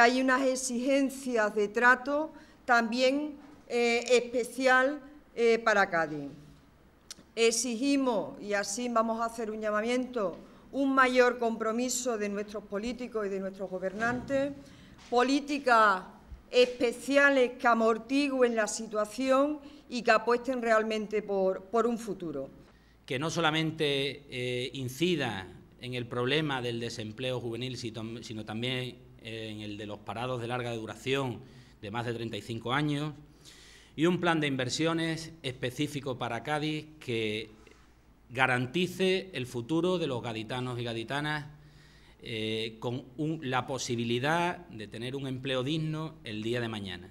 hay unas exigencias de trato también eh, especial eh, para Cádiz. Exigimos, y así vamos a hacer un llamamiento, un mayor compromiso de nuestros políticos y de nuestros gobernantes, políticas especiales que amortiguen la situación y que apuesten realmente por, un futuro. Que no solamente eh, incida en el problema del desempleo juvenil, sino también en el de los parados de larga duración de más de 35 años y un plan de inversiones específico para Cádiz que garantice el futuro de los gaditanos y gaditanas eh, con la posibilidad de tener un empleo digno el día de mañana.